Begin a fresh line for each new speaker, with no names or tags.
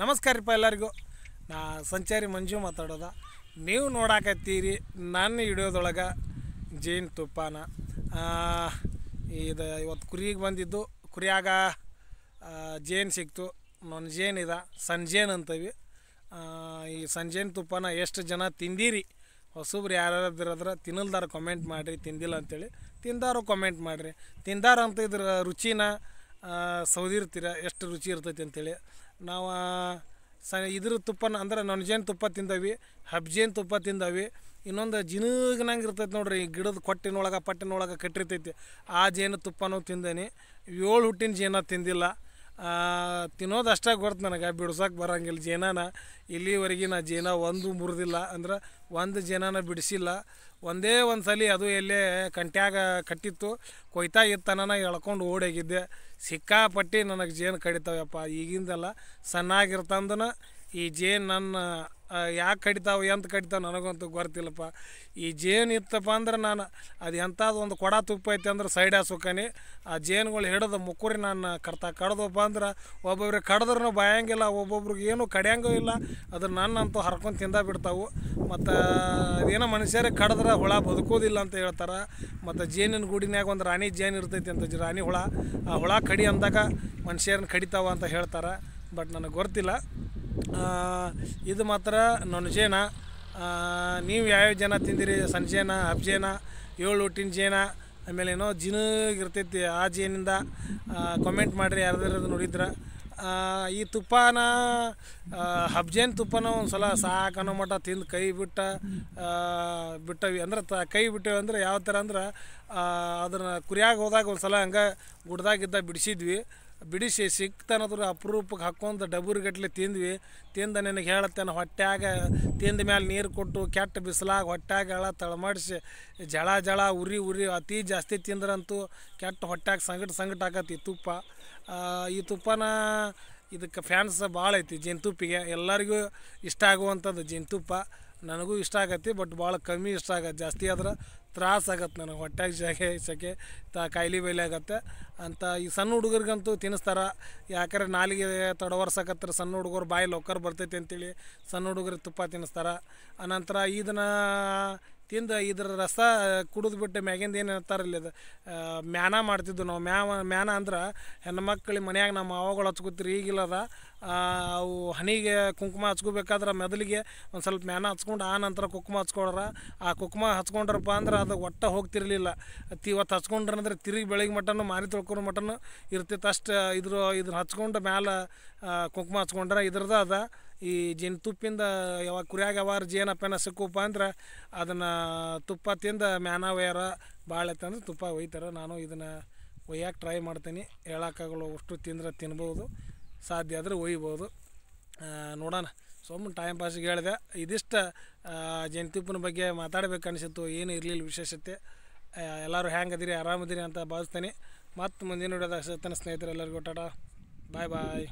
ನಮಸ್ಕಾರ ರೀಪ ಎಲ್ಲರಿಗೂ ನಾ ಸಂಚಾರಿ ಮಂಜು ಮಾತಾಡೋದ ನೀವು ನೋಡಾಕತ್ತೀರಿ ನನ್ನ ಹಿಡಿಯೋದೊಳಗೆ ಜೇನು ತುಪ್ಪನ ಇದು ಇವತ್ತು ಕುರಿಗೆ ಬಂದಿದ್ದು ಕುರಿಯಾಗ ಜೇನು ಸಿಕ್ತು ನನ್ನ ಇದೆ ಸಂಜೇನು ಅಂತೀವಿ ಈ ಸಂಜೇನು ತುಪ್ಪನ ಎಷ್ಟು ಜನ ತಿಂದಿರಿ ಹೊಸಬ್ರು ಯಾರ್ಯಾರದ್ರ ತಿನ್ನಲ್ದಾರ ಕಮೆಂಟ್ ಮಾಡಿರಿ ತಿಂದಿಲ್ಲ ಅಂತೇಳಿ ತಿಂದಾರು ಕಮೆಂಟ್ ಮಾಡಿರಿ ತಿಂದಾರಂತ ಇದ್ರ ರುಚಿನ ಸೌದಿರ್ತೀರ ಎಷ್ಟು ರುಚಿ ಇರ್ತೈತಿ ಅಂತೇಳಿ ನಾವು ಸ ಇದ್ರ ತುಪ್ಪನ ಅಂದ್ರೆ ನೊಣಜೇನು ತುಪ್ಪ ತಿಂದವಿ ಹಬ್ಜೇನು ತುಪ್ಪ ತಿಂದವಿ ಇನ್ನೊಂದು ಜಿನುಗನಂಗೆ ಇರ್ತೈತೆ ನೋಡ್ರಿ ಈ ಗಿಡದ ಕೊಟ್ಟಿನೊಳಗೆ ಪಟ್ಟಿನೊಳಗೆ ಕಟ್ಟಿರ್ತೈತಿ ಆ ಜೇನು ತುಪ್ಪನೂ ತಿಂದೇನಿ ಏಳು ಹುಟ್ಟಿನ ಜೇನ ತಿಂದಿಲ್ಲ ತಿನ್ನೋದು ಅಷ್ಟೇ ಗೊತ್ತು ನನಗೆ ಬಿಡ್ಸೋಕೆ ಬರೋಂಗಿಲ್ಲ ಜೇನಾನ ಇಲ್ಲಿವರೆಗಿನ ನಾ ಜೇನ ಒಂದು ಮುರಿದಿಲ್ಲ ಅಂದ್ರೆ ಒಂದು ಜೇನಾನ ಬಿಡಿಸಿಲ್ಲ ಒಂದೇ ಒಂದು ಸಲ ಅದು ಎಲ್ಲೇ ಕಂಟ್ಯಾಗ ಕಟ್ಟಿತ್ತು ಕೊಯ್ತಾ ಇತ್ತನ ಎಳ್ಕೊಂಡು ಓಡೋಗಿದ್ದೆ ಸಿಕ್ಕಾಪಟ್ಟಿ ನನಗೆ ಜೇನು ಕಡಿತಾವಪ್ಪ ಈಗಿಂದೆಲ್ಲ ಸಣ್ಣಾಗಿರ್ತಂದನ ಈ ಜೇನು ನನ್ನ ಯಾಕೆ ಕಡಿತಾವೆ ಎಂತ ಕಡಿತಾವೆ ನನಗಂತೂ ಗೊತ್ತಿಲ್ಲಪ್ಪ ಈ ಜೇನು ಇತ್ತಪ್ಪ ಅಂದ್ರೆ ನಾನು ಅದು ಎಂಥದ್ದು ಒಂದು ಕೊಡ ತುಪ್ಪ ಐತೆ ಅಂದ್ರೆ ಸೈಡ್ ಹಾಸೋಕನಿ ಆ ಜೇನುಗಳು ಹಿಡಿದು ಮುಕ್ಕುರಿ ನಾನು ಕರ್ತಾ ಕಡ್ದಪ್ಪ ಅಂದ್ರೆ ಒಬ್ಬೊಬ್ರಿಗೆ ಕಡ್ದ್ರೂ ಬಾಯಂಗಿಲ್ಲ ಒಬ್ಬೊಬ್ರಿಗೆ ಏನು ಕಡಿಯಂಗೂ ಇಲ್ಲ ಅದು ನನ್ನಂತೂ ಹರ್ಕೊಂಡು ತಿಂದ ಬಿಡ್ತಾವೆ ಮತ್ತು ಅದೇನೋ ಮನುಷ್ಯರಿಗೆ ಕಡಿದ್ರೆ ಹುಳ ಬದುಕೋದಿಲ್ಲ ಅಂತ ಹೇಳ್ತಾರೆ ಮತ್ತು ಜೇನಿನ ಗೂಡಿನಾಗ ಒಂದು ರಾಣಿ ಜೇನು ಇರ್ತೈತಿ ಅಂತ ರಾಣಿ ಹುಳ ಆ ಹುಳ ಕಡಿ ಅಂದಾಗ ಮನುಷ್ಯರನ್ನ ಕಡಿತಾವ ಅಂತ ಹೇಳ್ತಾರೆ ಬಟ್ ನನಗೆ ಗೊತ್ತಿಲ್ಲ ಇದು ಮಾತ್ರ ನೊಣಜೇನ ನೀವು ಯಾವ್ಯಾವ ಜನ ತಿಂದಿರಿ ಸಂಜೇನ ಹಬ್ಜೇನ ಏಳು ಹುಟ್ಟಿನ ಜೇನ ಆಮೇಲೆ ಏನೋ ಜಿನಗಿರ್ತೈತಿ ಆ ಜೇನಿಂದ ಕಮೆಂಟ್ ಮಾಡಿರಿ ಯಾರ್ದಾರದು ನೋಡಿದ್ರೆ ಈ ತುಪ್ಪನ ಹಬ್ಜೇನ್ ತುಪ್ಪನ ಒಂದು ಸಲ ಸಾಕನ್ನೋ ಮಟ್ಟ ತಿಂದು ಕೈ ಬಿಟ್ಟ ಬಿಟ್ಟವಿ ಅಂದ್ರೆ ತ ಕೈ ಬಿಟ್ಟೇವಿ ಅಂದ್ರೆ ಯಾವ ಥರ ಅಂದ್ರೆ ಅದನ್ನು ಕುರಿಯಾಗಿ ಹೋದಾಗ ಒಂದು ಸಲ ಹಂಗೆ ಗುಡ್ದಾಗಿದ್ದ ಬಿಡಿಸಿದ್ವಿ ಬಿಡಿಸಿ ಅಪರೂಪಕ್ಕೆ ಅಪ್ರೂಪಕ್ಕೆ ಹಾಕ್ಕೊಂಡು ಗಟ್ಲೆ ತಿಂದ್ವಿ ತಿಂದು ನಿನಗೆ ಹೇಳತ್ತೇನೆ ಹೊಟ್ಯಾಗ ತಿಂದ ಮೇಲೆ ನೀರು ಕೊಟ್ಟು ಕೆಟ್ಟ ಬಿಸಿಲಾಗ ಹೊಟ್ಯಾಗ ಎಳ ತಳಮಾಡಿಸಿ ಜಳ ಜಳ ಉರಿ ಉರಿ ಅತಿ ಜಾಸ್ತಿ ತಿಂದ್ರಂತೂ ಕೆಟ್ಟ ಹೊಟ್ಯಾಗ ಸಂಗಟ ಸಂಗಟ ಆಕತಿ ತುಪ್ಪ ಈ ತುಪ್ಪನ ಇದಕ್ಕೆ ಫ್ಯಾನ್ಸ್ ಭಾಳ ಐತಿ ಜೇನುತುಪ್ಪಿಗೆ ಎಲ್ಲರಿಗೂ ಇಷ್ಟ ಆಗುವಂಥದ್ದು ಜೇನುತುಪ್ಪ ನನಗೂ ಇಷ್ಟ ಆಗತ್ತೆ ಬಟ್ ಭಾಳ ಕಮ್ಮಿ ಇಷ್ಟ ಆಗತ್ತೆ ಜಾಸ್ತಿ ಆದ್ರೆ ತ್ರಾಸ ಆಗತ್ತೆ ನನಗೆ ಹೊಟ್ಟೆಗೆ ಜಾಗೆ ಸಕೆ ತ ಕಾಯಿಲೆ ಬೇಲೆ ಆಗತ್ತೆ ಅಂತ ಈ ಸಣ್ಣ ಹುಡುಗರಿಗಂತೂ ತಿನ್ನಿಸ್ತಾರೆ ಯಾಕಂದ್ರೆ ನಾಲಿಗೆ ತಡವರ್ಸಕತ್ತರ ಸಣ್ಣ ಹುಡುಗರು ಬಾಯಿ ಲೊಕ್ಕರ್ ಬರ್ತೈತೆ ಅಂತೇಳಿ ಸಣ್ಣ ಹುಡುಗರು ತುಪ್ಪ ತಿನ್ನಿಸ್ತಾರೆ ನಂತರ ದಿನ ತಿಂದು ಇದ್ರ ರಸ ಕುಡಿದು ಬಿಟ್ಟು ಮ್ಯಾಗಿಂದ ಏನು ಹೇಳ್ತಾರಲ್ಲ ಅದು ಮ್ಯಾನ ಮಾಡ್ತಿದ್ದು ನಾವು ಮ್ಯಾವ ಮ್ಯಾನ ಅಂದ್ರೆ ಹೆಣ್ಮಕ್ಳಿಗೆ ಮನ್ಯಾಗ ನಮ್ಮ ಮಾವಗಳು ಹಚ್ಕೋತೀರಿ ಈಗಿಲ್ಲದ ಅವು ಹನಿಗೆ ಕುಂಕುಮ ಹಚ್ಕೋಬೇಕಾದ್ರೆ ಮೊದಲಿಗೆ ಒಂದು ಸ್ವಲ್ಪ ಮ್ಯಾನ ಹಚ್ಕೊಂಡು ಆ ನಂತರ ಕುಂಕುಮ ಹಚ್ಕೊಳ್ರೆ ಆ ಕುಂಕುಮ ಹಚ್ಕೊಂಡ್ರಪ್ಪ ಅಂದ್ರೆ ಅದು ಒಟ್ಟು ಹೋಗ್ತಿರ್ಲಿಲ್ಲ ಇವತ್ತು ಹಚ್ಕೊಂಡ್ರೆ ಅಂದರೆ ತಿರುಗಿ ಬೆಳಗ್ಗೆ ಮಟನು ಮಾರಿ ತೊಳ್ಕೊಂಡು ಮಟನು ಇರ್ತಿತ್ತು ಅಷ್ಟು ಇದ್ರ ಇದ್ರ ಹಚ್ಕೊಂಡು ಮ್ಯಾಲ ಕುಂಕುಮ ಹಚ್ಕೊಂಡ್ರೆ ಇದ್ರದ್ದು ಅದ ಈ ಜೇನು ತುಪ್ಪಿಂದ ಯಾವಾಗ ಕುರಿಯಾಗ ಯಾವಾರ ಜೇನಪ್ಪನ ಅಪ್ಪನ ಅಂದ್ರೆ ಅದನ್ನು ತುಪ್ಪ ತಿಂದು ಮ್ಯಾನವೇರ ಭಾಳ ಅಂದ್ರೆ ತುಪ್ಪ ಒಯ್ತಾರೆ ನಾನು ಇದನ್ನು ಒಯ್ಯಕ್ಕೆ ಟ್ರೈ ಮಾಡ್ತೀನಿ ಹೇಳೋಕ್ಕಾಗಲ್ಲ ಅಷ್ಟು ತಿಂದ್ರೆ ತಿನ್ಬೋದು ಸಾಧ್ಯ ಆದರೆ ಒಯ್ಬೋದು ನೋಡೋಣ ಸುಮ್ಮನೆ ಟೈಮ್ ಪಾಸಿಗೆ ಹೇಳಿದೆ ಇದಿಷ್ಟು ತುಪ್ಪನ ಬಗ್ಗೆ ಮಾತಾಡಬೇಕು ಅನಿಸುತ್ತೋ ಏನು ಇರಲಿಲ್ಲ ವಿಶೇಷತೆ ಎಲ್ಲರೂ ಹ್ಯಾಂಗದಿರಿ ಆರಾಮದಿರಿ ಅಂತ ಭಾವಿಸ್ತೀನಿ ಮತ್ತು ಮುಂದಿನ ವಿಡಿಯೋದಾಗ ಸ್ನೇಹಿತರೆ ಎಲ್ಲರಿಗೂ ಟಾಟಾ ಬಾಯ್ ಬಾಯ್